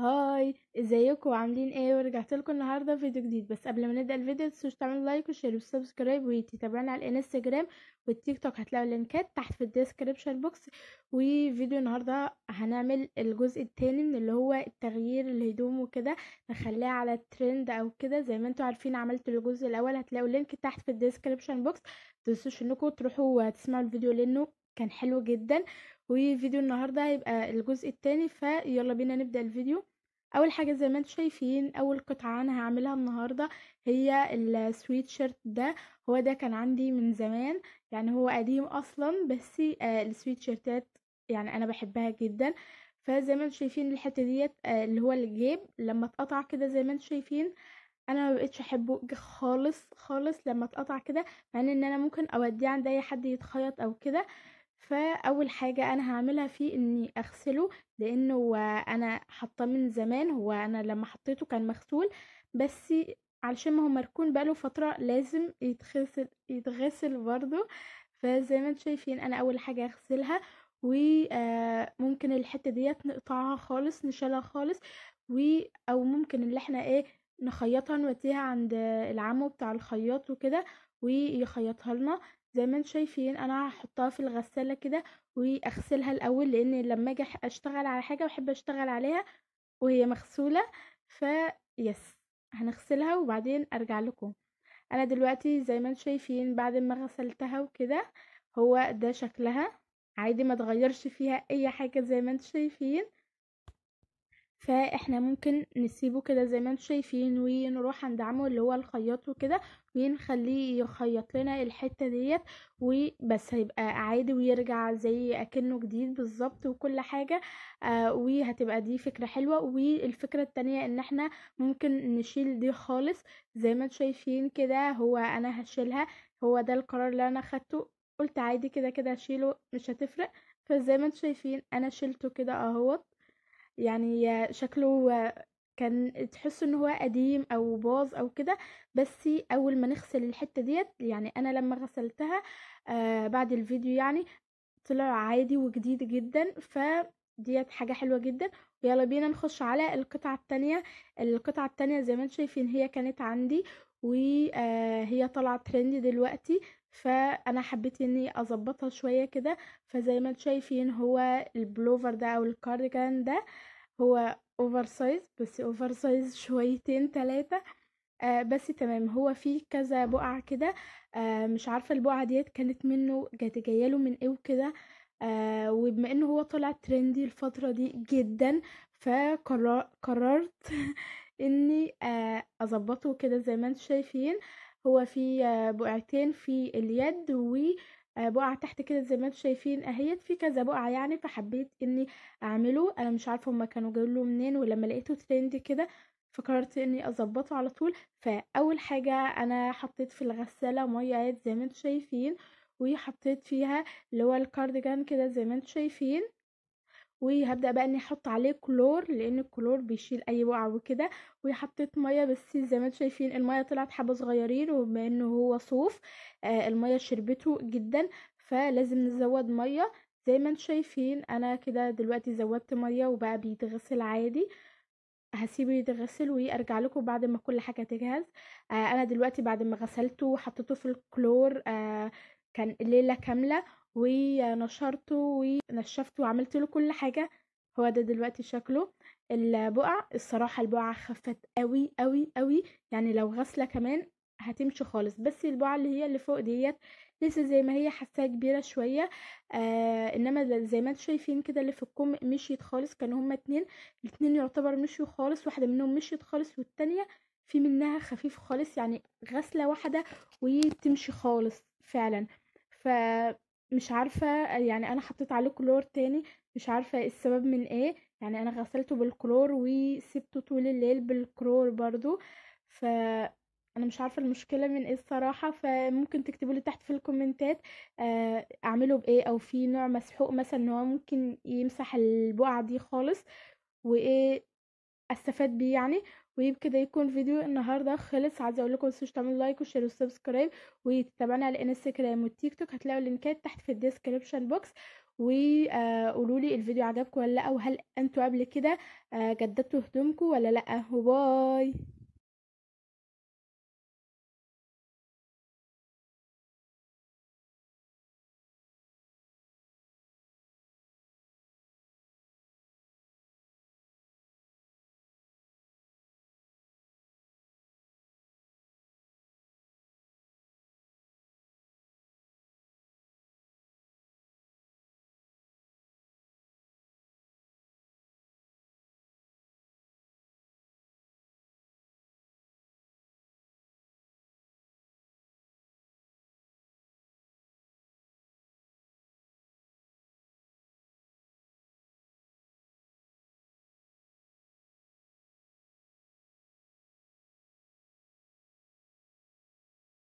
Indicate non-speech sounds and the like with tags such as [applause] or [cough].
هاي ازيكم عاملين ايه ورجعت لكم النهارده فيديو جديد بس قبل ما نبدا الفيديو متنسوش تعملوا لايك وشير وسبسكرايب وتتابعونا على الانستجرام والتيك توك هتلاقوا اللينكات تحت في الديسكريبشن بوكس وفيديو النهارده هنعمل الجزء التاني من اللي هو التغيير الهدوم وكده نخليها على الترند او كده زي ما انتم عارفين عملت الجزء الاول هتلاقوا اللينك تحت في الديسكريبشن بوكس متنسوش انكم تروحوا تسمعوا الفيديو لانه كان حلو جدا وفيديو النهارده هيبقى الجزء التاني فيلا بينا نبدا الفيديو اول حاجه زي ما انتم شايفين اول قطعه انا هعملها النهارده هي السويت شيرت ده هو ده كان عندي من زمان يعني هو قديم اصلا بس آه، السويت شيرتات يعني انا بحبها جدا فزي ما انتم شايفين الحته ديت آه، اللي هو الجيب لما اتقطع كده زي ما انتم شايفين انا ما بقتش احبه خالص خالص لما اتقطع كده مع ان انا ممكن اوديه عند اي حد يتخيط او كده فأول حاجة أنا هعملها فيه إني أغسله، لإنه أنا حاطاه من زمان، هو أنا لمّا حطيته كان مغسول، بس علشان ما هو مركون بقاله فترة لازم يتغسل يتغسل برضه، فزي ما انتم شايفين أنا أول حاجة اغسلها و آه، ممكن الحتة دي نقطعها خالص نشيلها خالص و أو ممكن اللي إحنا إيه نخيطها نوديها عند العمو بتاع الخياط وكده ويخيطها لنا. زي ما انتوا شايفين انا هحطها في الغسالة كده واغسلها الاول لان لما اجي اشتغل على حاجة بحب اشتغل عليها وهي مغسولة ف يس هنغسلها وبعدين ارجع لكم انا دلوقتي زي ما انتوا شايفين بعد ما غسلتها وكده هو ده شكلها عادي ما تغيرش فيها اي حاجة زي ما انتوا شايفين فاحنا ممكن نسيبه كده زي ما انتم شايفين ونروح عند عمو اللي هو الخياط وكده ونخليه يخيط لنا الحته ديت وبس هيبقى عادي ويرجع زي اكنه جديد بالظبط وكل حاجه آه وهتبقى دي فكره حلوه والفكره التانية ان احنا ممكن نشيل دي خالص زي ما انتم شايفين كده هو انا هشيلها هو ده القرار اللي انا خدته قلت عادي كده كده هشيله مش هتفرق فزي ما انتم شايفين انا شلته كده اهوت يعني شكله كان تحس ان هو قديم او باظ او كده بس اول ما نغسل الحته ديت يعني انا لما غسلتها آه بعد الفيديو يعني طلع عادي وجديد جدا ف ديت حاجة حلوة جدا ويلا بينا نخش على القطعة التانية القطعة التانية زي ما انتم شايفين هي كانت عندي وهي آه، طالعة ترند دلوقتي فانا حبيت اني اظبطها شوية كده فزي ما انتم شايفين هو البلوفر ده او الكارديجان ده آه هو اوفر سايز بس اوفر سايز شويتين تلاتة آه بس تمام هو فيه كذا بقع كده آه مش عارفة البقعة ديت كانت منه جت جايله من ايه وكده آه وبما انه هو طلع ترندي الفترة دي جدا فقررت [laughs] اني آه اظبطه كده زي ما انتم شايفين هو في آه بقعتين في اليد و آه آه، بقع تحت كده زي ما انتوا شايفين اهيت في كذا بقعه يعني فحبيت اني اعمله انا آه، مش عارفه هما كانوا جايين له منين ولما لقيته ترند كده فقررت اني اظبطه على طول فاول حاجه انا حطيت في الغساله ميه عاد زي ما انتوا شايفين وحطيت فيها اللي هو الكارديجان كده زي ما انتوا شايفين وهبدأ بقى اني احط عليه كلور لان الكلور بيشيل اي بقع وكده وحطيت ميه بس زي ما انتم شايفين الميه طلعت حبه صغيرين وبما انه هو صوف آه الميه شربته جدا فلازم نزود ميه زي ما انتم شايفين انا كده دلوقتي زودت ميه وبقى بيتغسل عادي هسيبه يتغسل وارجع لكم بعد ما كل حاجه تجهز آه انا دلوقتي بعد ما غسلته وحطيته في الكلور آه كان ليله كامله ونشرته ونشفته وعملت له كل حاجة هو ده دلوقتي شكله البقع الصراحة البقع خفت قوي قوي قوي يعني لو غسلة كمان هتمشي خالص بس البقعة اللي هي اللي فوق ديت لسه زي ما هي حاساها كبيرة شوية آه انما زي ما انتم شايفين كده اللي في الكم مشيت خالص كانوا هما اتنين الاتنين يعتبر مشيوا خالص واحدة منهم مشيت خالص والتانية في منها خفيف خالص يعني غسلة واحدة وتمشي خالص فعلا ف مش عارفة يعني أنا حطيت عليه كلور تاني مش عارفة السبب من ايه يعني أنا غسلته بالكلور وسبته طول الليل بالكلور برضو ف انا مش عارفه المشكله من ايه الصراحه فممكن تكتبوا لي تحت في الكومنتات آه، اعمله بايه او في نوع مسحوق مثلا ان هو ممكن يمسح البقع دي خالص وايه استفاد بيه يعني وبكده يكون فيديو النهارده خلص عايزه اقول لكم متنسوش تعملوا لايك وشير وسبسكرايب وتتابعونا على الانستجرام والتيك توك هتلاقوا اللينكات تحت في الديسكريبشن بوكس وقولوا لي الفيديو عجبكم ولا لا وهل انتوا قبل كده آه، جددتوا هدومكم ولا لا وباي